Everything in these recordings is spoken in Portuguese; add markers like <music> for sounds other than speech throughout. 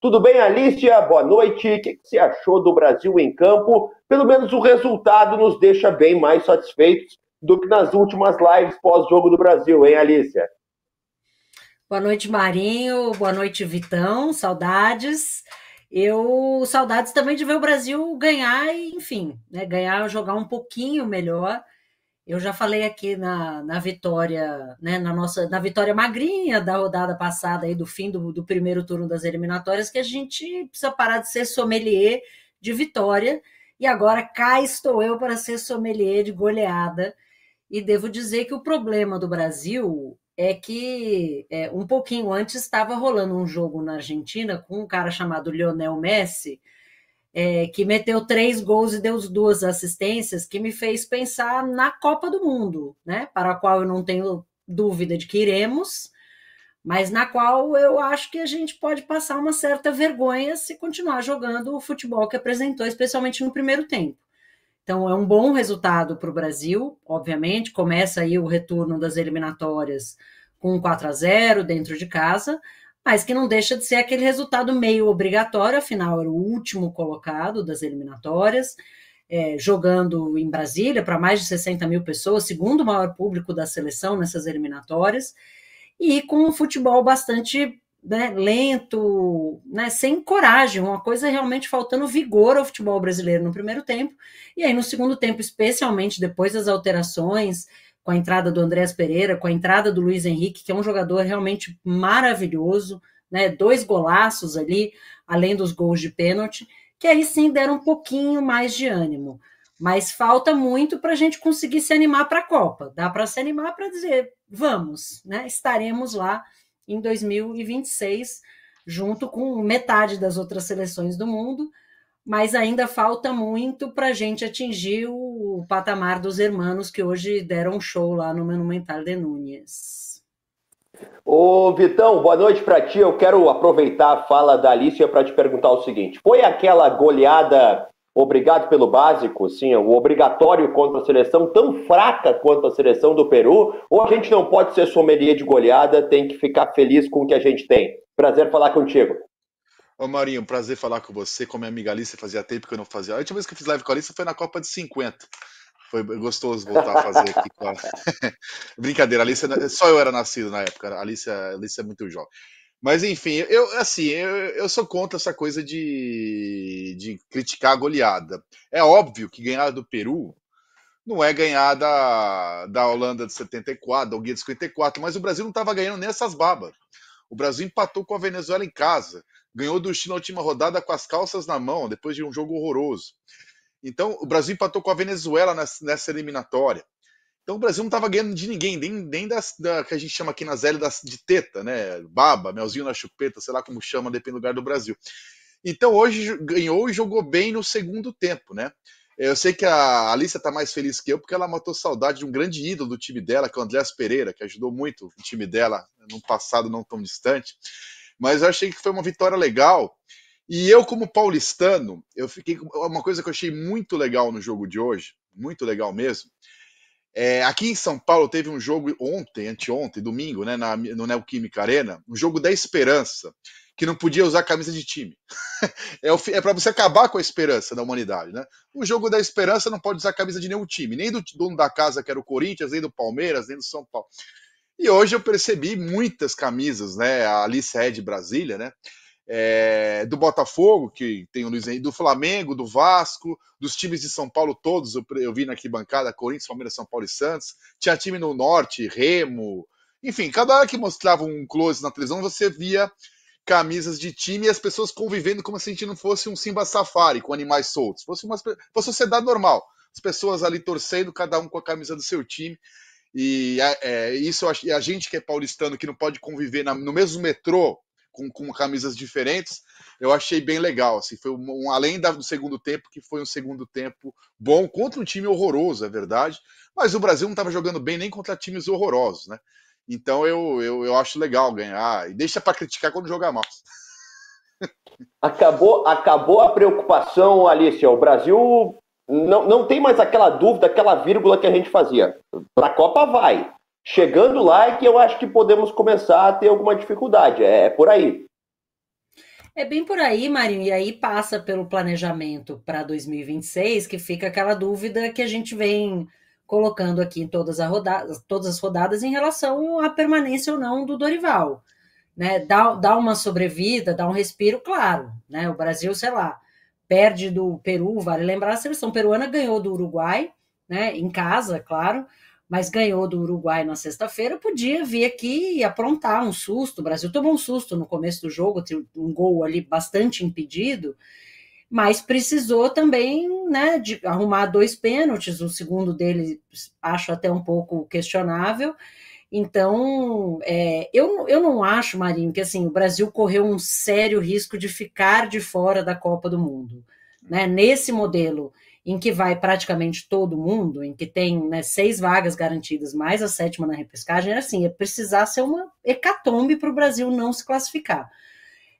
Tudo bem, Alicia? Boa noite. O que você achou do Brasil em campo? Pelo menos o resultado nos deixa bem mais satisfeitos do que nas últimas lives pós-jogo do Brasil, hein, Alicia? Boa noite, Marinho. Boa noite, Vitão. Saudades. Eu saudades também de ver o Brasil ganhar e, enfim, né, ganhar, jogar um pouquinho melhor. Eu já falei aqui na, na vitória, né, na nossa, na vitória magrinha da rodada passada aí do fim do, do primeiro turno das eliminatórias, que a gente precisa parar de ser sommelier de vitória. E agora cá estou eu para ser sommelier de goleada. E devo dizer que o problema do Brasil é que é, um pouquinho antes estava rolando um jogo na Argentina com um cara chamado Lionel Messi, é, que meteu três gols e deu duas assistências, que me fez pensar na Copa do Mundo, né? Para a qual eu não tenho dúvida de que iremos, mas na qual eu acho que a gente pode passar uma certa vergonha se continuar jogando o futebol que apresentou, especialmente no primeiro tempo. Então é um bom resultado para o Brasil, obviamente. Começa aí o retorno das eliminatórias com 4 a 0 dentro de casa mas que não deixa de ser aquele resultado meio obrigatório, afinal, era o último colocado das eliminatórias, é, jogando em Brasília para mais de 60 mil pessoas, segundo maior público da seleção nessas eliminatórias, e com um futebol bastante né, lento, né, sem coragem, uma coisa realmente faltando vigor ao futebol brasileiro no primeiro tempo, e aí no segundo tempo, especialmente depois das alterações com a entrada do Andrés Pereira, com a entrada do Luiz Henrique, que é um jogador realmente maravilhoso, né? Dois golaços ali, além dos gols de pênalti, que aí sim deram um pouquinho mais de ânimo. Mas falta muito para a gente conseguir se animar para a Copa. Dá para se animar para dizer, vamos, né? Estaremos lá em 2026, junto com metade das outras seleções do mundo mas ainda falta muito para a gente atingir o patamar dos hermanos que hoje deram um show lá no Monumental de Núñez. Ô Vitão, boa noite para ti. Eu quero aproveitar a fala da Alicia para te perguntar o seguinte: foi aquela goleada, obrigado pelo básico, sim, o obrigatório contra a seleção, tão fraca quanto a seleção do Peru? Ou a gente não pode ser sommelier de goleada, tem que ficar feliz com o que a gente tem? Prazer falar contigo. Ô Marinho, prazer falar com você. Como minha amiga Alice, fazia tempo que eu não fazia. A última vez que eu fiz live com a Alice foi na Copa de 50. Foi gostoso voltar a fazer aqui com a... <laughs> Brincadeira, Alice, só eu era nascido na época. A Alice, a Alice é muito jovem. Mas enfim, eu assim, eu, eu sou contra essa coisa de, de criticar a goleada. É óbvio que ganhar do Peru não é ganhar da, da Holanda de 74, da Hungria de 54, mas o Brasil não estava ganhando nem essas babas. O Brasil empatou com a Venezuela em casa ganhou do Chile na última rodada com as calças na mão, depois de um jogo horroroso. Então, o Brasil empatou com a Venezuela nessa eliminatória. Então, o Brasil não estava ganhando de ninguém, nem, nem das, da que a gente chama aqui na Zélia de teta, né? Baba, melzinho na chupeta, sei lá como chama, depende do lugar do Brasil. Então, hoje ganhou e jogou bem no segundo tempo, né? Eu sei que a Alissa está mais feliz que eu, porque ela matou saudade de um grande ídolo do time dela, que é o Andrés Pereira, que ajudou muito o time dela num passado não tão distante mas eu achei que foi uma vitória legal. E eu, como paulistano, eu fiquei é uma coisa que eu achei muito legal no jogo de hoje, muito legal mesmo. É, aqui em São Paulo teve um jogo ontem, anteontem, domingo, né, na, no Neoquímica Arena, um jogo da esperança, que não podia usar camisa de time. <laughs> é, é para você acabar com a esperança da humanidade, né? O jogo da esperança não pode usar camisa de nenhum time, nem do dono da casa, que era o Corinthians, nem do Palmeiras, nem do São Paulo. E hoje eu percebi muitas camisas, né? a Alice é de Brasília, né? É, do Botafogo, que tem o Luiz Henrique, do Flamengo, do Vasco, dos times de São Paulo todos, eu, eu vi na arquibancada, Corinthians, Palmeiras, São Paulo e Santos, tinha time no Norte, Remo, enfim, cada hora que mostrava um close na televisão, você via camisas de time e as pessoas convivendo como se a gente não fosse um Simba Safari com animais soltos, fosse uma, fosse uma sociedade normal, as pessoas ali torcendo, cada um com a camisa do seu time, e é, isso eu acho, e a gente que é paulistano, que não pode conviver na, no mesmo metrô com, com, camisas diferentes, eu achei bem legal. Assim, foi um, um, além da, do segundo tempo, que foi um segundo tempo bom contra um time horroroso, é verdade. Mas o Brasil não estava jogando bem nem contra times horrorosos, né? Então eu, eu, eu acho legal ganhar. E deixa para criticar quando jogar mal. Acabou, acabou a preocupação, Alicia. O Brasil não, não tem mais aquela dúvida, aquela vírgula que a gente fazia. Para a Copa vai. Chegando lá é que eu acho que podemos começar a ter alguma dificuldade. É, é por aí. É bem por aí, Marinho. E aí passa pelo planejamento para 2026, que fica aquela dúvida que a gente vem colocando aqui em todas, a rodada, todas as rodadas em relação à permanência ou não do Dorival. Né? Dá, dá uma sobrevida, dá um respiro, claro. Né? O Brasil, sei lá, perde do Peru, vale lembrar, a seleção peruana ganhou do Uruguai, né, em casa, é claro, mas ganhou do Uruguai na sexta-feira, podia vir aqui e aprontar um susto. O Brasil tomou um susto no começo do jogo, um gol ali bastante impedido, mas precisou também né, de arrumar dois pênaltis, o segundo dele acho até um pouco questionável, então, é, eu, eu não acho, Marinho, que assim o Brasil correu um sério risco de ficar de fora da Copa do Mundo. Né? Nesse modelo em que vai praticamente todo mundo, em que tem né, seis vagas garantidas, mais a sétima na repescagem, era é assim, ia é precisar ser uma hecatombe para o Brasil não se classificar.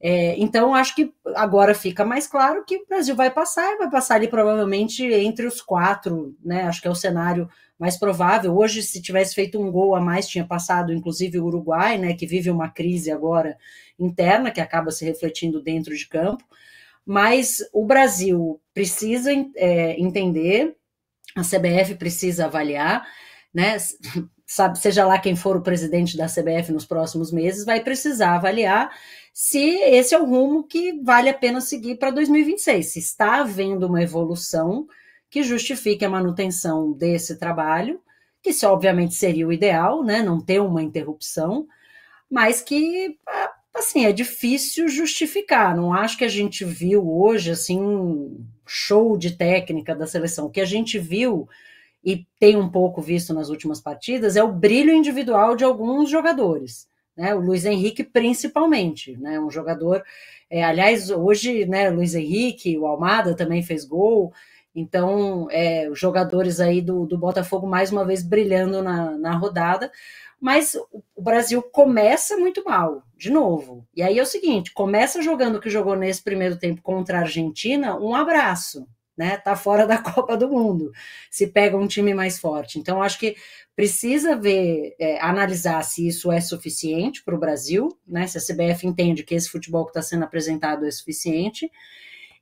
É, então, acho que agora fica mais claro que o Brasil vai passar, vai passar ali provavelmente entre os quatro, né? Acho que é o cenário mais provável. Hoje, se tivesse feito um gol a mais, tinha passado, inclusive, o Uruguai, né, que vive uma crise agora interna, que acaba se refletindo dentro de campo. Mas o Brasil precisa é, entender, a CBF precisa avaliar, né? Sabe, seja lá quem for o presidente da CBF nos próximos meses, vai precisar avaliar se esse é o rumo que vale a pena seguir para 2026. Se está havendo uma evolução, que justifique a manutenção desse trabalho, que se obviamente seria o ideal, né, não ter uma interrupção, mas que ah, assim é difícil justificar. Não acho que a gente viu hoje assim um show de técnica da seleção. O que a gente viu e tem um pouco visto nas últimas partidas é o brilho individual de alguns jogadores. Né, o Luiz Henrique principalmente, né, um jogador, é, aliás, hoje, né, Luiz Henrique, o Almada também fez gol, então, é, os jogadores aí do, do Botafogo mais uma vez brilhando na, na rodada, mas o Brasil começa muito mal, de novo. E aí é o seguinte: começa jogando o que jogou nesse primeiro tempo contra a Argentina, um abraço, né? Tá fora da <laughs> Copa do Mundo, se pega um time mais forte. Então, acho que precisa ver, é, analisar se isso é suficiente para o Brasil, né? Se a CBF entende que esse futebol que está sendo apresentado é suficiente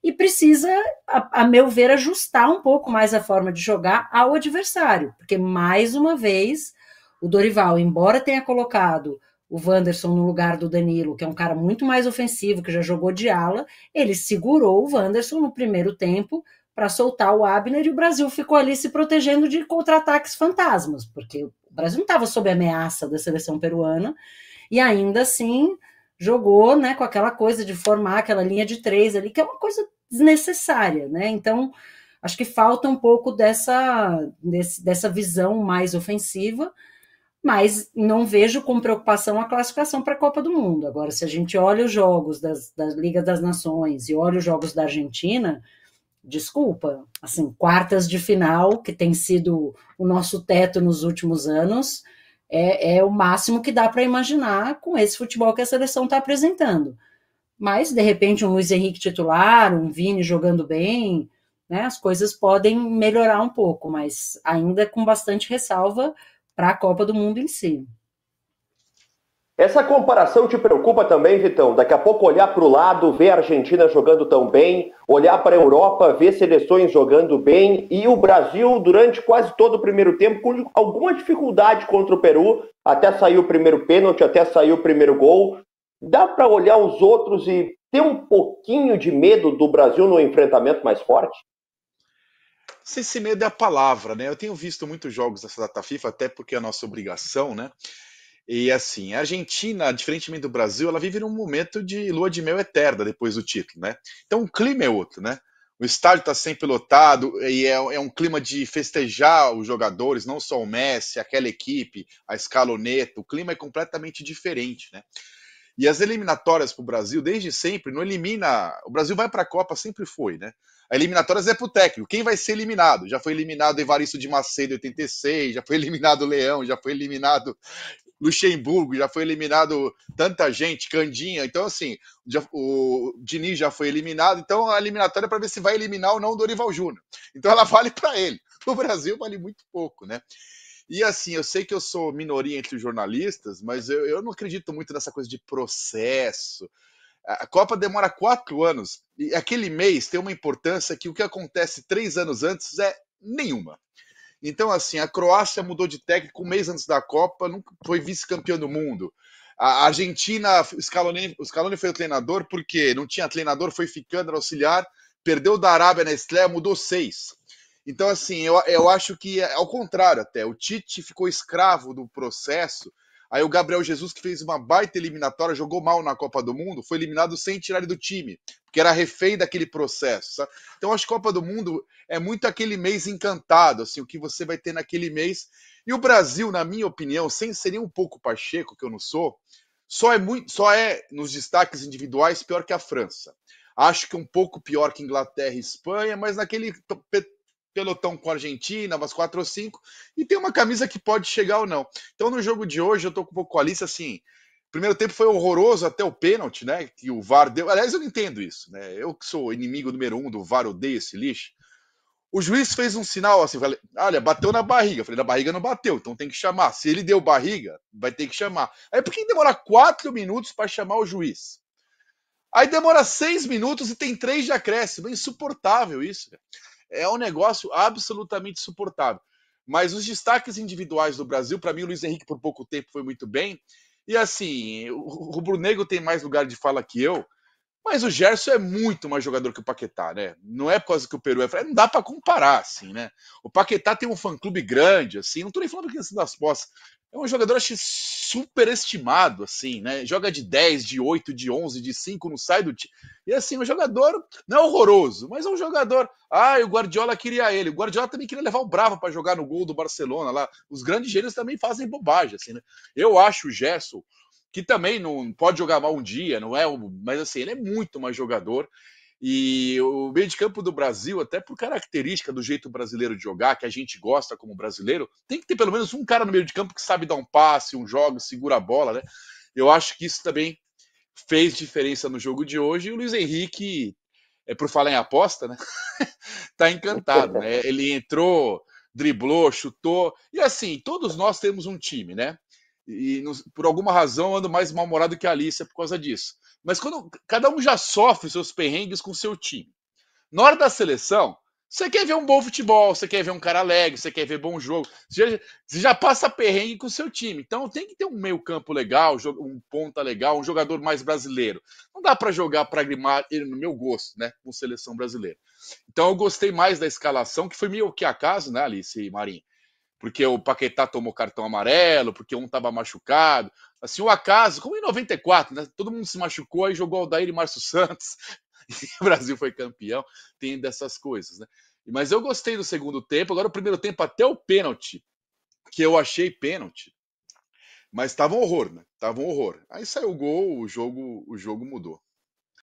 e precisa, a, a, meu ver, ajustar um pouco mais a forma de jogar ao adversário, porque mais uma vez o Dorival, embora tenha colocado o Wanderson no lugar do Danilo, que é um cara muito mais ofensivo, que já jogou de ala, ele segurou o Wanderson no primeiro tempo para soltar o Abner e o Brasil ficou ali se protegendo de contra-ataques fantasmas, porque o Brasil não estava sob ameaça da seleção peruana e ainda assim jogou, né, com aquela coisa de formar aquela linha de três ali, que é uma coisa desnecessária, né? Então, acho que falta um pouco dessa, desse, dessa visão mais ofensiva, mas não vejo com preocupação a classificação para a Copa do Mundo. Agora, se a gente olha os jogos das, da Liga das Nações e olha os jogos da Argentina, desculpa, assim, quartas de final, que tem sido o nosso teto nos últimos anos, é, é o máximo que dá para imaginar com esse futebol que a seleção está apresentando. Mas, de repente, um Luiz Henrique titular, um Vini jogando bem, né, as coisas podem melhorar um pouco, mas ainda com bastante ressalva para a Copa do Mundo em si. Essa comparação te preocupa também, Vitão? Daqui a pouco olhar para o lado, ver a Argentina jogando tão bem, olhar para a Europa, ver seleções jogando bem e o Brasil durante quase todo o primeiro tempo com alguma dificuldade contra o Peru, até sair o primeiro pênalti, até sair o primeiro gol. Dá para olhar os outros e ter um pouquinho de medo do Brasil no enfrentamento mais forte? se esse medo é a palavra, né? Eu tenho visto muitos jogos dessa data FIFA, até porque é a nossa obrigação, né? E assim, a Argentina, diferentemente do Brasil, ela vive num momento de lua de mel eterna depois do título, né? Então o clima é outro, né? O estádio está sempre lotado e é, é, um clima de festejar os jogadores, não só o Messi, aquela equipe, a escaloneta. O clima é completamente diferente, né? E as eliminatórias para o Brasil, desde sempre, não elimina. O Brasil vai para a Copa, sempre foi, né? A eliminatórias é para o técnico. Quem vai ser eliminado? Já foi eliminado Evaristo de Macedo em 86, já foi <laughs> eliminado Leão, já foi eliminado Luxemburgo, já foi eliminado tanta gente, Candinha. Então, assim, já, o Diniz já foi eliminado. Então, a eliminatória é para ver se vai eliminar ou não o Dorival Júnior. Então, ela <laughs> vale para ele. O Brasil, vale muito pouco, né? E assim, eu sei que eu sou minoria entre os jornalistas, mas eu, eu não acredito muito nessa coisa de processo. A Copa demora quatro anos e aquele mês tem uma importância que o que acontece três anos antes é nenhuma. Então, assim, a Croácia mudou de técnico um mês antes da Copa, nunca foi vice campeão do mundo. A Argentina, o Scaloni, foi o treinador porque não tinha treinador, foi ficando era auxiliar, perdeu da Arábia na Estreia, mudou seis. Então, assim, eu, eu acho que, é ao contrário até, o Tite ficou escravo do processo Aí o Gabriel Jesus, que fez uma baita eliminatória, jogou mal na Copa do Mundo, foi eliminado sem tirar ele do time, porque era refém daquele processo. Sabe? Então, acho que Copa do Mundo é muito aquele mês encantado, assim, o que você vai ter naquele mês. E o Brasil, na minha opinião, sem ser nem um pouco Pacheco, que eu não sou, só é, muito, só é nos destaques individuais pior que a França. Acho que é um pouco pior que Inglaterra e Espanha, mas naquele pelotão com a Argentina, umas quatro ou cinco, e tem uma camisa que pode chegar ou não. Então, no jogo de hoje, eu tô um pouco com a Alice, assim. Primeiro tempo foi horroroso até o pênalti, né? Que o VAR deu. Aliás, eu não entendo isso, né? Eu que sou inimigo número um do VAR, odeio esse lixo. O juiz fez um sinal assim, falei, olha, bateu na barriga. Eu falei, na barriga não bateu, então tem que chamar. Se ele deu barriga, vai ter que chamar. Aí por que demora quatro minutos para chamar o juiz? Aí demora seis minutos e tem três de acréscimo. É insuportável isso. velho é um negócio absolutamente suportável. Mas os destaques individuais do Brasil, para mim, o Luiz Henrique por pouco tempo foi muito bem. E assim, o Rubro Negro tem mais lugar de fala que eu, mas o Gerson é muito mais jogador que o Paquetá, né? Não é por causa que o Peru é fraco, não dá para comparar, assim, né? O Paquetá tem um fã-clube grande, assim, não tô nem falando que questão assim, das posses. É um jogador, acho, superestimado, assim, né? Joga de 10, de 8, de 11, de 5, não sai do time. E, assim, um jogador, não é horroroso, mas é um jogador... Ah, o Guardiola queria ele. O Guardiola também queria levar o Brava para jogar no gol do Barcelona lá. Os grandes gênios também fazem bobagem, assim, né? Eu acho o Gerson que também não pode jogar mal um dia, não é? Mas assim, ele é muito mais jogador. E o meio de campo do Brasil, até por característica do jeito brasileiro de jogar, que a gente gosta como brasileiro, tem que ter pelo menos um cara no meio de campo que sabe dar um passe, um jogo, segura a bola, né? Eu acho que isso também fez diferença no jogo de hoje. E o Luiz Henrique, é por falar em aposta, né? <laughs> tá encantado, né? Ele entrou, driblou, chutou. E assim, todos nós temos um time, né? E por alguma razão ando mais mal-humorado que a Alicia por causa disso. Mas quando cada um já sofre seus perrengues com seu time. Na hora da seleção, você quer ver um bom futebol, você quer ver um cara alegre, você quer ver bom jogo. Você já, você já passa perrengue com o seu time. Então tem que ter um meio-campo legal, um ponta legal, um jogador mais brasileiro. Não dá para jogar para Grimar ele no meu gosto, né? Com seleção brasileira. Então eu gostei mais da escalação, que foi meio que acaso, né, Alice e Marinho? porque o Paquetá tomou cartão amarelo, porque um estava machucado. Assim, o acaso, como em 94, né? todo mundo se machucou, aí jogou Aldair e Márcio <laughs> Santos, e o Brasil foi campeão, tem dessas coisas, né? Mas eu gostei do segundo tempo, agora o primeiro tempo até o pênalti, que eu achei pênalti, mas estava um horror, né? Tava um horror. Aí saiu o gol, o jogo, o jogo mudou.